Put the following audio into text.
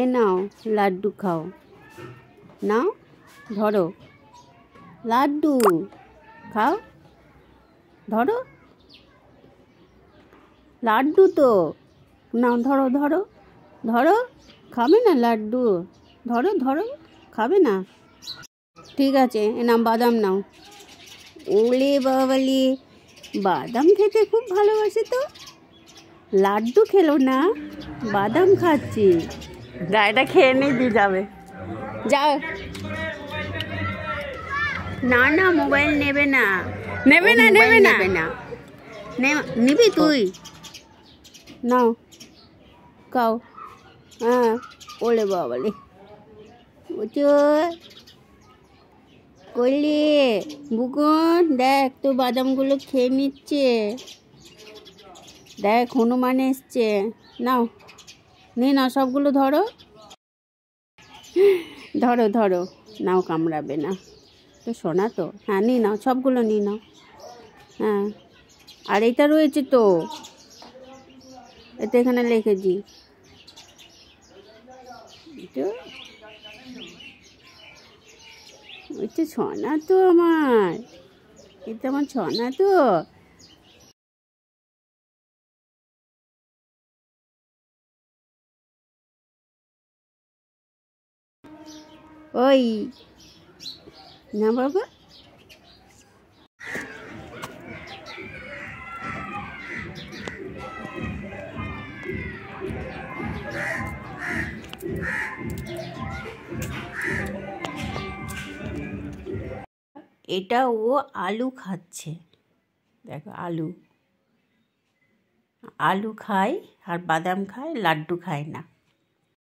এ নাও লাড্ডু খাও নাও ধরো লাড্ডু খাও ধরো লাড্ডু তো নাও ধরো ধরো ধরো খাবে না লাড্ডু ধরো ধরো খাবে না ঠিক আছে এ নাম বাদাম নাও ওলে বাবালি বাদাম খেতে খুব ভালোবাসে তো লাড্ডু খেলো না বাদাম খাচ্ছি যা এটা খেয়ে নেই দিয়ে যাবে যা না না মোবাইল নেবে না নেবে না নেবে না নেবে না নিবি তুই নাও কাও হ্যাঁ ওলে বাবালে বুঝো করলি বুকন দেখ তো বাদামগুলো খেয়ে নিচ্ছে দেখ হনুমান এসছে নাও নে না সবগুলো ধরো ধরো ধরো নাও কামড়াবে না তো সোনা তো হ্যাঁ নিয়ে নাও সবগুলো নিয়ে নাও হ্যাঁ আর এটা রয়েছে তো এটা এখানে লিখেছি ওইটা ছনা তো আমার এটা আমার ছনা তো ওই না বাবা এটা ও আলু খাচ্ছে দেখো আলু আলু খায় আর বাদাম খায় লাড্ডু খায় না